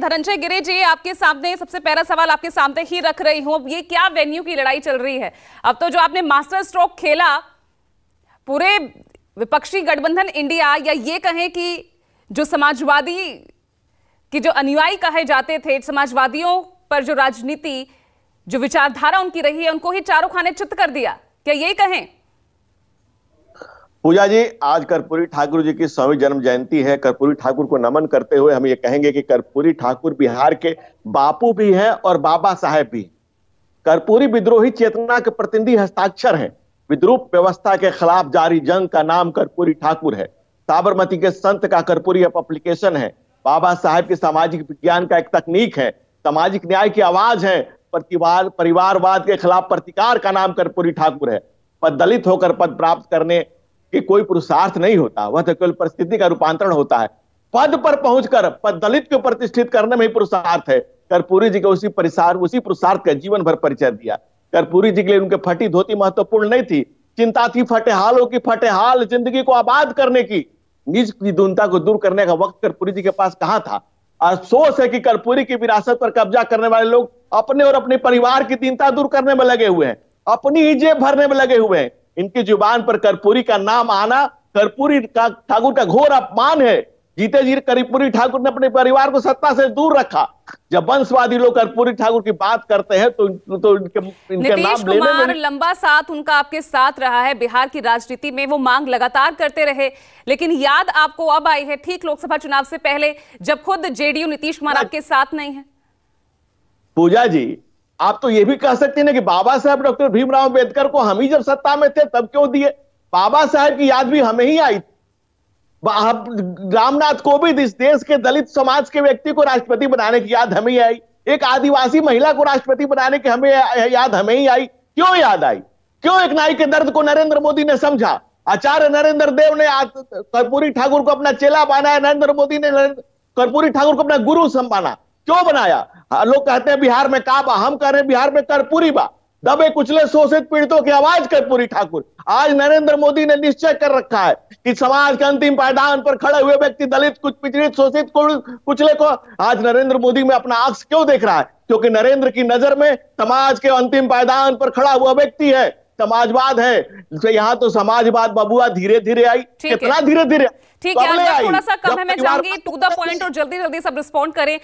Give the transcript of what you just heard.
धनंजय गिरे जी आपके सामने सबसे पहला सवाल आपके सामने ही रख रही हूं अब ये क्या वेन्यू की लड़ाई चल रही है अब तो जो आपने मास्टर स्ट्रोक खेला पूरे विपक्षी गठबंधन इंडिया या ये कहें कि जो समाजवादी की जो अनुयायी कहे जाते थे समाजवादियों पर जो राजनीति जो विचारधारा उनकी रही है उनको ही चारों खाने चित्त कर दिया क्या यही कहें पूजा जी आज कर्पूरी ठाकुर जी की स्वामी जन्म जयंती है कर्पूरी ठाकुर को नमन करते हुए हम ये कहेंगे कि कर्पूरी ठाकुर बिहार के बापू भी है और बाबा साहेब भी कर्पूरी विद्रोही चेतना के प्रतिनिधि हस्ताक्षर है विद्रूप व्यवस्था के खिलाफ जारी जंग का नाम कर्पूरी ठाकुर है साबरमती के संत का कर्पूरी पब्लिकेशन है बाबा साहेब के सामाजिक विज्ञान का एक तकनीक है सामाजिक न्याय की आवाज है प्रतिवाद परिवारवाद के खिलाफ प्रतिकार का नाम कर्पूरी ठाकुर है पद दलित होकर पद प्राप्त करने कि कोई पुरुषार्थ नहीं होता वह तो केवल परिस्थिति का रूपांतरण होता है पद पर पहुंचकर पद दलित को प्रतिष्ठित करने में ही पुरुषार्थ है कर्पूरी जी के उसी परिसार उसी पुरुषार्थ का जीवन भर परिचय दिया कर्पूरी जी के लिए उनके फटी धोती महत्वपूर्ण नहीं थी चिंता थी फटेहालों की फटेहाल जिंदगी को आबाद करने की निज की दूनता को दूर करने का वक्त कर्पूरी जी के पास कहा था अफसोस है कि कर्पूरी की विरासत पर कब्जा करने वाले लोग अपने और अपने परिवार की चिंता दूर करने में लगे हुए हैं अपनी ही भरने में लगे हुए हैं इनकी जुबान पर कर्पूरी का नाम आना कर्पूरी का ठाकुर का घोर अपमान है जीते जी कर्पूरी ठाकुर ने अपने परिवार को सत्ता से दूर रखा जब वंशवादी लोग कर्पूरी ठाकुर की बात करते हैं तो, तो इनके, इनके नाम कुमार लंबा साथ उनका आपके साथ रहा है बिहार की राजनीति में वो मांग लगातार करते रहे लेकिन याद आपको अब आई है ठीक लोकसभा चुनाव से पहले जब खुद जेडीयू नीतीश कुमार आपके साथ नहीं है पूजा जी आप तो ये भी कह सकते हैं कि बाबा साहब डॉक्टर भीमराव अम्बेडकर को हम ही जब सत्ता में थे तब क्यों दिए बाबा साहब की याद भी हमें ही आई रामनाथ कोविंद इस देश के दलित समाज के व्यक्ति को राष्ट्रपति बनाने की याद हमें आई एक आदिवासी महिला को राष्ट्रपति बनाने की हमें याद हमें ही आई क्यों याद आई क्यों एक नाई के दर्द को नरेंद्र मोदी ने समझा आचार्य नरेंद्र देव ने कर्पूरी ठाकुर को अपना चेला बनाया नरेंद्र मोदी ने कर्पूरी ठाकुर को अपना गुरु संभाना क्यों बनाया हाँ, लोग कहते हैं बिहार में का बा हम कह रहे हैं बिहार में कर्पूरी बा दबे कुचले शोषित पीड़ितों की आवाज कर्पूरी ठाकुर आज नरेंद्र मोदी ने निश्चय कर रखा है कि समाज के अंतिम पायदान पर खड़े हुए व्यक्ति दलित कुछ पिछड़ित शोषित कुचले को आज नरेंद्र मोदी में अपना अक्ष क्यों देख रहा है क्योंकि नरेंद्र की नजर में समाज के अंतिम पायदान पर खड़ा हुआ व्यक्ति है समाजवाद है तो यहाँ तो समाजवाद बबुआ धीरे धीरे आई कितना धीरे धीरे ठीक है थोड़ा सा कम है मैं टू द पॉइंट और जल्दी जल्दी सब रिस्पॉन्ड करें